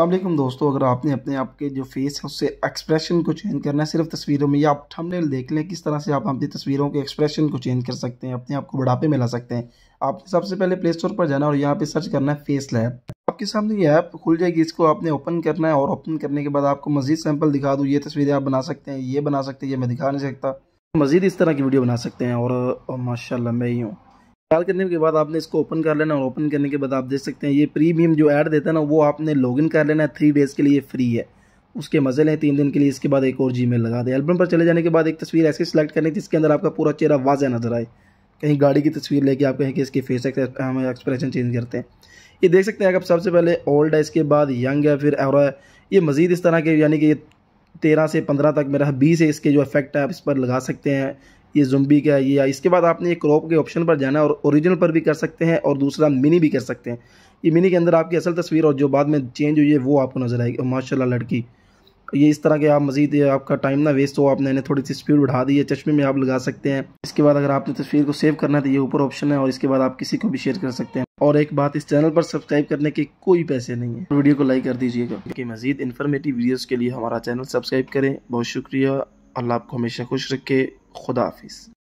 अल्लाम दोस्तों अगर आपने अपने आपके जो फेस है उससे एक्सप्रेशन को चेंज करना है सिर्फ तस्वीरों में या आप थंबनेल देख लें किस तरह से आप अपनी तस्वीरों के एक्सप्रेशन को चेंज कर सकते हैं अपने आप को बुढ़ापे में ला सकते हैं आपने सबसे पहले प्ले स्टोर पर जाना और यहाँ पे सर्च करना है फेस लैब आपके सामने ये ऐप खुल जाएगी इसको आपने ओपन करना है और ओपन करने के बाद आपको मजीद सैम्पल दिखा दूँ ये तस्वीरें आप बना सकते हैं ये बना सकते हैं ये मैं दिखा नहीं सकता मजीद इस तरह की वीडियो बना सकते हैं और माशाला मैं ही हूँ इंस्टॉल करने के बाद आपने इसको ओपन कर लेना और ओपन करने के बाद आप देख सकते हैं ये प्रीमियम जो ऐड देता है ना वो आपने लॉगिन कर लेना है थ्री डेज़ के लिए फ्री है उसके मजे लें तीन दिन के लिए इसके बाद एक और जी लगा दें एल्बम पर चले जाने के बाद एक तस्वीर ऐसी सिलेक्ट करनी थी इसके अंदर आपका पूरा चेहरा वाजह नजर आए कहीं गाड़ी की तस्वीर लेके आप कहें कि इसके फेस हम एक्सप्रेशन चेंज करते हैं ये देख सकते हैं आप सबसे पहले ओल्ड है इसके बाद यंग है फिर और ये मज़ीद इस तरह के यानी कि तेरह से पंद्रह तक मेरा बीस है इसके जो इफेक्ट है आप इस पर लगा सकते हैं ये जुम्बी का ये या इसके बाद आपने एक क्रॉप के ऑप्शन पर जाना है और ओरिजिनल पर भी कर सकते हैं और दूसरा मिनी भी कर सकते हैं ये मिनी के अंदर आपकी असल तस्वीर और जो बाद में चेंज हुई है वो आपको नज़र आएगी माशाल्लाह लड़की ये इस तरह के आप मजीद आपका टाइम ना वेस्ट हो आपने थोड़ी सी स्पीड बढ़ा दी है चश्मे में आप लगा सकते हैं इसके बाद अगर आपने तस्वीर को सेव करना है तो ये ऊपर ऑप्शन है और इसके बाद आप किसी को भी शेयर कर सकते हैं और एक बात इस चैनल पर सब्सक्राइब करने के कोई पैसे नहीं है वीडियो को लाइक कर दीजिएगा क्योंकि मजीद इन्फॉर्मेटिव वीडियोज़ के लिए हमारा चैनल सब्सक्राइब करें बहुत शुक्रिया अल्लाह आपको हमेशा खुश रखे खुदाफिज